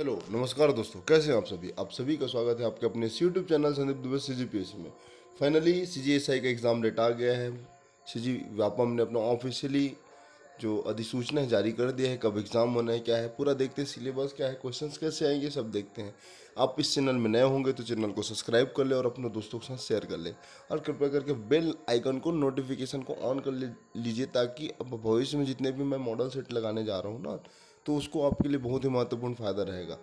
hello नमस्कार दोस्तों कैसे हैं आप सभी आप सभी का स्वागत है आपके अपने YouTube channel Sandeep Dubey C G में finally C G S I का एग्ज़ाम डेट आ गया है सी जी व्यापम ने अपना ऑफिशियली जो अधिसूचना है जारी कर दिया है कब एग्ज़ाम होना है क्या है पूरा देखते हैं सिलेबस क्या है क्वेश्चन कैसे आएंगे सब देखते हैं आप इस चैनल में नए होंगे तो चैनल को सब्सक्राइब कर ले और अपने दोस्तों के साथ शेयर कर ले और कृपया करके बेल आइकन को नोटिफिकेशन को ऑन कर लीजिए ताकि अब भविष्य में जितने भी मैं मॉडल सेट लगाने जा रहा हूँ ना तो उसको आपके लिए बहुत ही महत्वपूर्ण फ़ायदा रहेगा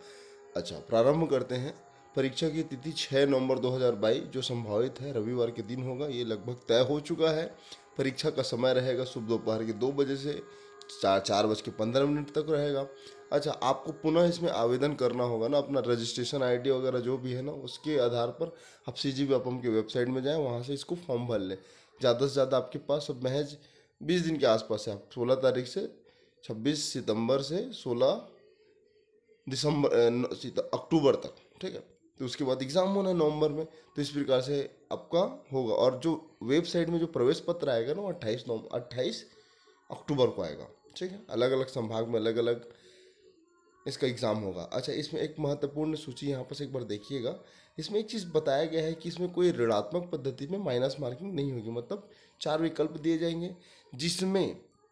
अच्छा प्रारंभ करते हैं परीक्षा की तिथि 6 नवंबर 2022 जो संभावित है रविवार के दिन होगा ये लगभग तय हो चुका है परीक्षा का समय रहेगा सुबह दोपहर के दो बजे से चार चार बज के पंद्रह मिनट तक रहेगा अच्छा आपको पुनः इसमें आवेदन करना होगा ना अपना रजिस्ट्रेशन आईडी वगैरह जो भी है ना उसके आधार पर आप सी जी वेपम की वेबसाइट में जाएँ वहाँ से इसको फॉर्म भर लें ज़्यादा से ज़्यादा आपके पास अब महज बीस दिन के आसपास है आप सोलह तारीख से छब्बीस सितंबर से सोलह दिसंबर अक्टूबर तक ठीक है तो उसके बाद एग्ज़ाम होना है नवंबर में तो इस प्रकार से आपका होगा और जो वेबसाइट में जो प्रवेश पत्र आएगा ना वो अट्ठाईस नवंबर अट्ठाईस अक्टूबर को आएगा ठीक है अलग अलग संभाग में अलग अलग इसका एग्ज़ाम होगा अच्छा इसमें एक महत्वपूर्ण सूची यहाँ पर से एक बार देखिएगा इसमें एक चीज़ बताया गया है कि इसमें कोई ऋणात्मक पद्धति में माइनस मार्किंग नहीं होगी मतलब चार विकल्प दिए जाएंगे जिसमें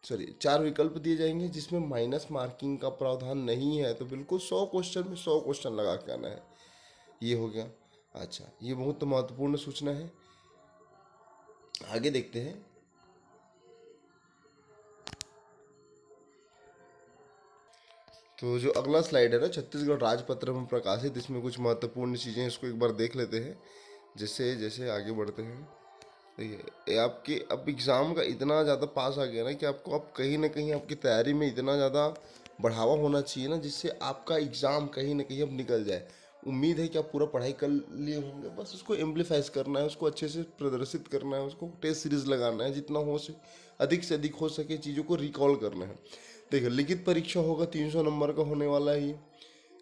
सॉरी चार विकल्प दिए जाएंगे जिसमें माइनस मार्किंग का प्रावधान नहीं है तो बिल्कुल सौ क्वेश्चन में सौ क्वेश्चन लगा के आना है ये हो गया अच्छा ये बहुत महत्वपूर्ण सूचना है आगे देखते हैं तो जो अगला स्लाइड है ना छत्तीसगढ़ राजपत्र में प्रकाशित इसमें कुछ महत्वपूर्ण चीज़ें इसको एक बार देख लेते हैं जैसे जैसे आगे बढ़ते हैं देखिए आपके अब एग्ज़ाम का इतना ज़्यादा पास आ गया ना कि आपको अब कहीं ना कहीं आपकी तैयारी में इतना ज़्यादा बढ़ावा होना चाहिए ना जिससे आपका एग्ज़ाम कहीं ना कहीं अब निकल जाए उम्मीद है कि आप पूरा पढ़ाई कर लिए होंगे बस उसको एम्प्लीफाइज करना है उसको अच्छे से प्रदर्शित करना है उसको टेस्ट सीरीज लगाना है जितना हो सके अधिक से अधिक हो सके चीज़ों को रिकॉल करना है देखिए लिखित परीक्षा होगा तीन सौ नंबर का होने वाला ही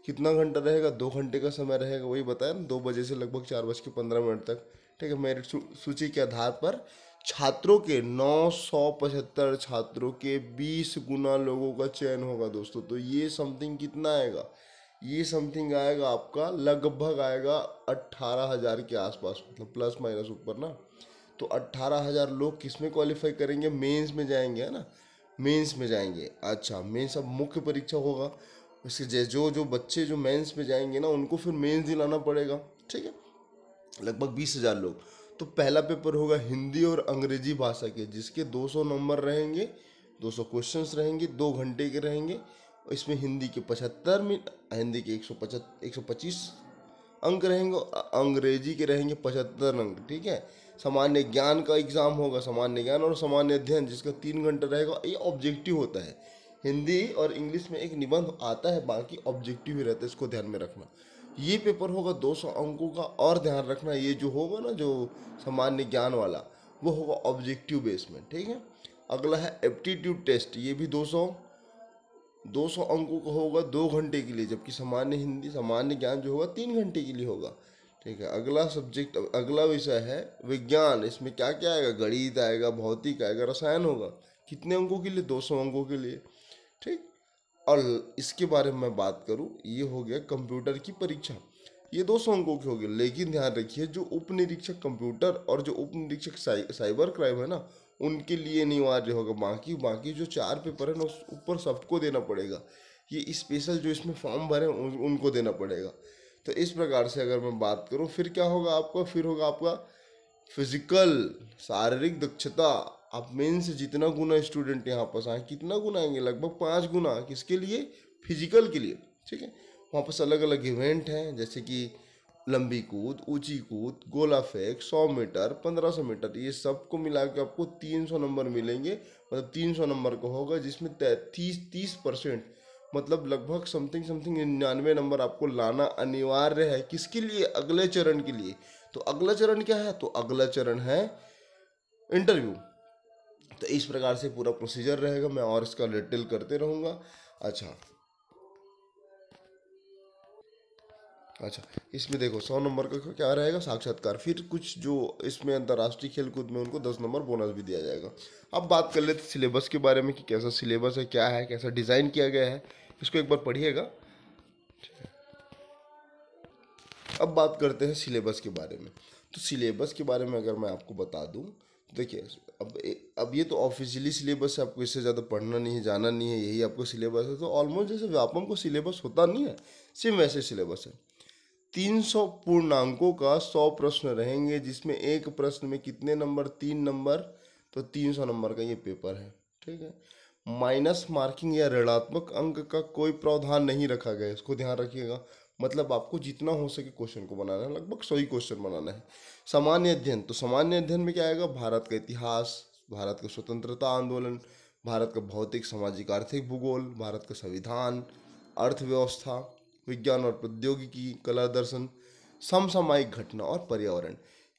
कितना घंटा रहेगा दो घंटे का समय रहेगा वही बताया ना दो बजे से लगभग चार बज के पंद्रह मिनट तक ठीक है मेरिट सूची के आधार पर छात्रों के नौ सौ पचहत्तर छात्रों के बीस गुना लोगों का चयन होगा दोस्तों तो ये समथिंग कितना आएगा ये समथिंग आएगा आपका लगभग आएगा अट्ठारह हज़ार के आसपास मतलब प्लस माइनस ऊपर ना तो अट्ठारह हज़ार लोग किस में क्वालिफाई करेंगे मेंस में जाएंगे है ना मेंस में जाएंगे अच्छा मेंस अब मुख्य परीक्षा होगा उसके जो जो बच्चे जो मेंस में जाएंगे ना उनको फिर मेंस दिलाना पड़ेगा ठीक है लगभग बीस हज़ार लोग तो पहला पेपर होगा हिंदी और अंग्रेजी भाषा के जिसके 200 नंबर रहेंगे 200 क्वेश्चंस रहेंगे दो घंटे के रहेंगे और इसमें हिंदी के पचहत्तर मिनट हिंदी के एक सौ पचहत्तर एक सौ पच्चीस अंक रहेंगे और अंग्रेजी के रहेंगे पचहत्तर अंक ठीक है सामान्य ज्ञान का एग्ज़ाम होगा सामान्य ज्ञान और सामान्य अध्ययन जिसका तीन घंटा रहेगा ये ऑब्जेक्टिव होता है हिंदी और इंग्लिश में एक निबंध आता है बाकी ऑब्जेक्टिव ही रहता है इसको ध्यान में रखना ये पेपर होगा 200 अंकों का और ध्यान रखना ये जो होगा ना जो सामान्य ज्ञान वाला वो होगा ऑब्जेक्टिव बेस में ठीक है अगला है एप्टीट्यूड टेस्ट ये भी 200 200 अंकों का होगा दो घंटे के लिए जबकि सामान्य हिंदी सामान्य ज्ञान जो होगा तीन घंटे के लिए होगा ठीक है अगला सब्जेक्ट अगला विषय है विज्ञान इसमें क्या क्या आएगा गणित आएगा भौतिक आएगा रसायन होगा कितने अंकों के लिए सौ अंकों के लिए ठीक और इसके बारे में मैं बात करूँ ये हो गया कंप्यूटर की परीक्षा ये दो सौ अंकों की होगी लेकिन ध्यान रखिए जो उप निरीक्षक कंप्यूटर और जो उप निरीक्षक साइ, साइबर क्राइम है ना उनके लिए अनिवार्य होगा बाकी बाकी जो चार पेपर है ना उस ऊपर सबको देना पड़ेगा ये स्पेशल जो इसमें फॉर्म भरे उन, उनको देना पड़ेगा तो इस प्रकार से अगर मैं बात करूँ फिर क्या होगा आपका फिर होगा आपका फिजिकल शारीरिक दक्षता आप मेन से जितना गुना स्टूडेंट यहाँ पास आए कितना गुना आएंगे लगभग पाँच गुना किसके लिए फिजिकल के लिए ठीक है वहाँ पास अलग अलग इवेंट हैं जैसे कि लंबी कूद ऊंची कूद गोला फेंक सौ मीटर पंद्रह सौ मीटर ये सब को मिला के आपको तीन सौ नंबर मिलेंगे मतलब तीन सौ नंबर का होगा जिसमें तीस तीस परसेंट मतलब लगभग समथिंग समथिंग निन्यानवे नंबर आपको लाना अनिवार्य है किसके लिए अगले चरण के लिए तो अगला चरण क्या है तो अगला चरण है इंटरव्यू तो इस प्रकार से पूरा प्रोसीजर रहेगा मैं और इसका डिटेल करते रहूँगा अच्छा अच्छा इसमें देखो सौ नंबर का क्या रहेगा साक्षात्कार फिर कुछ जो इसमें अंतर्राष्ट्रीय खेलकूद में उनको दस नंबर बोनस भी दिया जाएगा अब बात कर लेते सिलेबस के बारे में कि कैसा सिलेबस है क्या है कैसा डिज़ाइन किया गया है इसको एक बार पढ़िएगा अब बात करते हैं सिलेबस के बारे में तो सिलेबस के बारे में अगर मैं आपको बता दूँ तो देखिए अब अब ये तो ऑफिशियली सिलेबस है आपको इससे ज़्यादा पढ़ना नहीं है जाना नहीं है यही आपको सिलेबस है तो ऑलमोस्ट जैसे व्यापम को सिलेबस होता नहीं है सेम वैसे सिलेबस है तीन सौ पूर्णांकों का सौ प्रश्न रहेंगे जिसमें एक प्रश्न में कितने नंबर तीन नंबर तो तीन सौ नंबर का ये पेपर है ठीक है माइनस मार्किंग या ऋणात्मक अंक का कोई प्रावधान नहीं रखा गया इसको ध्यान रखिएगा मतलब आपको जितना हो सके क्वेश्चन को बनाना है लगभग सौ ही क्वेश्चन बनाना है सामान्य अध्ययन तो सामान्य अध्ययन में क्या आएगा भारत का इतिहास भारत का स्वतंत्रता आंदोलन भारत का भौतिक सामाजिक आर्थिक भूगोल भारत का संविधान अर्थव्यवस्था विज्ञान और प्रौद्योगिकी कला दर्शन समसामायिक घटना और पर्यावरण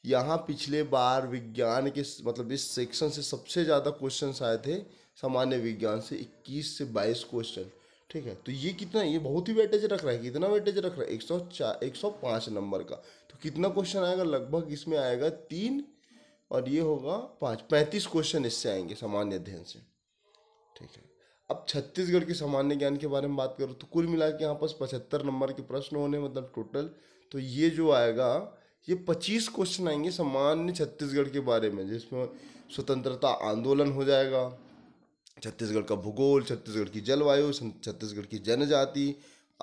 यहाँ पिछले बार विज्ञान के मतलब इस सेक्शन से सबसे ज़्यादा क्वेश्चन आए थे सामान्य विज्ञान से 21 से 22 क्वेश्चन ठीक है तो ये कितना ये बहुत ही वेटेज रख रहा है कितना वेटेज रख रहा है एक सौ चार एक सौ पाँच नंबर का तो कितना क्वेश्चन आएगा लगभग इसमें आएगा तीन और ये होगा पाँच पैंतीस क्वेश्चन इससे आएंगे सामान्य अध्ययन से ठीक है अब छत्तीसगढ़ के सामान्य ज्ञान के बारे में बात करूँ तो कुल मिला के यहाँ पास पचहत्तर नंबर के प्रश्न होने मतलब टोटल तो ये जो आएगा ये पच्चीस क्वेश्चन आएंगे सामान्य छत्तीसगढ़ के बारे में जिसमें स्वतंत्रता आंदोलन हो जाएगा छत्तीसगढ़ का भूगोल छत्तीसगढ़ की जलवायु छत्तीसगढ़ की जनजाति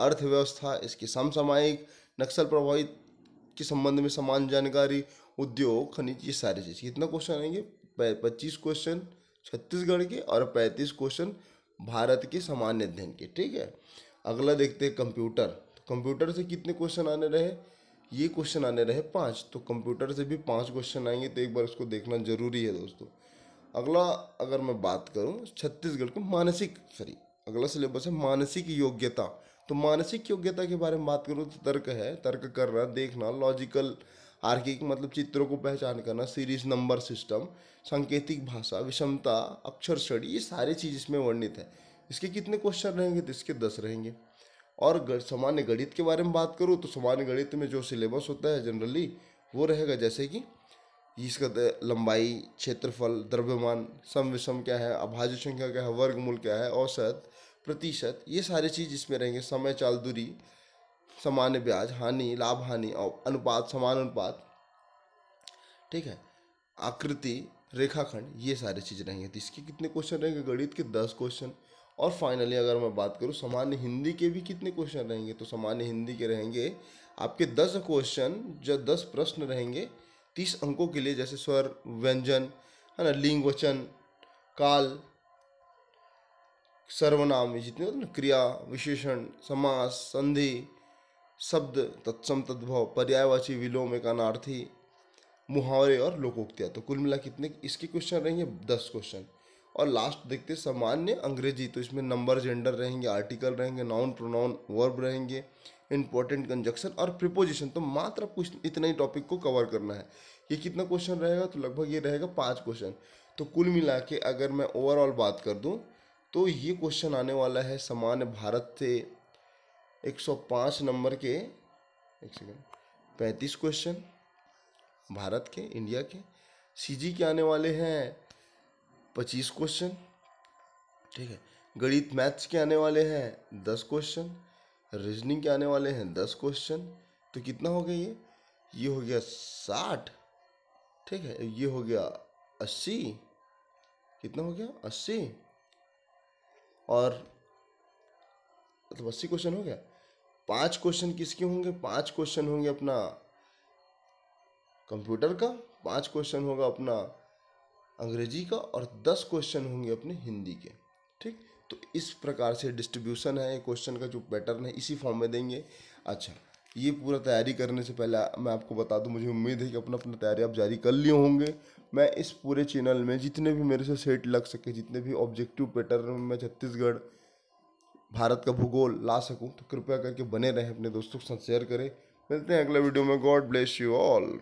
अर्थव्यवस्था इसके समसामायिक नक्सल प्रभावित के संबंध में समान जानकारी उद्योग खनिज ये सारी चीज़ कितना क्वेश्चन आएंगे पच्चीस क्वेश्चन छत्तीसगढ़ के और पैंतीस क्वेश्चन भारत के सामान्य अध्ययन के ठीक है अगला देखते हैं कंप्यूटर कंप्यूटर से कितने क्वेश्चन आने रहे ये क्वेश्चन आने रहे पाँच तो कंप्यूटर से भी पाँच क्वेश्चन आएंगे तो एक बार उसको देखना जरूरी है दोस्तों अगला अगर मैं बात करूँ छत्तीसगढ़ के मानसिक सॉरी अगला सिलेबस है मानसिक योग्यता तो मानसिक योग्यता के बारे में बात करूँ तो तर्क है तर्क करना देखना लॉजिकल आर्किक मतलब चित्रों को पहचान करना सीरीज नंबर सिस्टम सांकेतिक भाषा विषमता अक्षर श्रेणी ये सारी चीज़ इसमें वर्णित है इसके कितने क्वेश्चन रहेंगे तो इसके दस रहेंगे और सामान्य गणित के बारे में बात करूँ तो सामान्य गणित में जो सिलेबस होता है जनरली वो रहेगा जैसे कि इसका लंबाई क्षेत्रफल द्रव्यमान सम विषम क्या है अभाज्य संख्या क्या है वर्गमूल क्या है औसत प्रतिशत ये सारी चीज़ इसमें रहेंगे समय चाल दूरी सामान्य ब्याज हानि लाभ हानि और अनुपात समान अनुपात ठीक है आकृति रेखाखंड ये सारी चीजें रहेंगे तो इसके कितने क्वेश्चन रहेंगे गणित के दस क्वेश्चन और फाइनली अगर मैं बात करूँ सामान्य हिंदी के भी कितने क्वेश्चन रहेंगे तो सामान्य हिंदी के रहेंगे आपके दस क्वेश्चन जो दस प्रश्न रहेंगे तीस अंकों के लिए जैसे स्वर व्यंजन है ना लिंग वचन काल सर्वनाम जितने होते ना क्रिया विशेषण समास संधि शब्द तत्सम तद्भव पर्यायवाची विलोम एकानार्थी मुहावरे और लोकोक्तियाँ तो कुल मिला कितने इसके क्वेश्चन रहेंगे दस क्वेश्चन और लास्ट देखते सामान्य अंग्रेजी तो इसमें नंबर जेंडर रहेंगे आर्टिकल रहेंगे नाउन प्रोनाउन वर्ब रहेंगे इंपॉर्टेंट कंजक्शन और प्रिपोजिशन तो मात्र आपको इतना ही टॉपिक को कवर करना है ये कितना क्वेश्चन रहेगा तो लगभग ये रहेगा पाँच क्वेश्चन तो कुल मिला के अगर मैं ओवरऑल बात कर दूँ तो ये क्वेश्चन आने वाला है सामान्य भारत से 105 नंबर के एक सेकेंड पैंतीस क्वेश्चन भारत के इंडिया के सीजी के आने वाले हैं पच्चीस क्वेश्चन ठीक है गणित मैथ्स के आने वाले हैं दस क्वेश्चन रीजनिंग के आने वाले हैं दस क्वेश्चन तो कितना हो गया ये ये हो गया साठ ठीक है ये हो गया अस्सी कितना हो गया अस्सी और मतलब अस्सी क्वेश्चन हो गया पांच क्वेश्चन किसके होंगे पांच क्वेश्चन होंगे अपना कंप्यूटर का पांच क्वेश्चन होगा अपना अंग्रेजी का और दस क्वेश्चन होंगे अपने हिंदी के ठीक तो इस प्रकार से डिस्ट्रीब्यूशन है क्वेश्चन का जो पैटर्न है इसी फॉर्म में देंगे अच्छा ये पूरा तैयारी करने से पहले मैं आपको बता दूं मुझे उम्मीद है कि अपना अपना तैयारी आप जारी कर लिए होंगे मैं इस पूरे चैनल में जितने भी मेरे से सेट लग सके जितने भी ऑब्जेक्टिव पैटर्न में छत्तीसगढ़ भारत का भूगोल ला सकूँ तो कृपया करके बने रहें अपने दोस्तों के साथ शेयर करें मिलते हैं अगले वीडियो में गॉड ब्लेस यू ऑल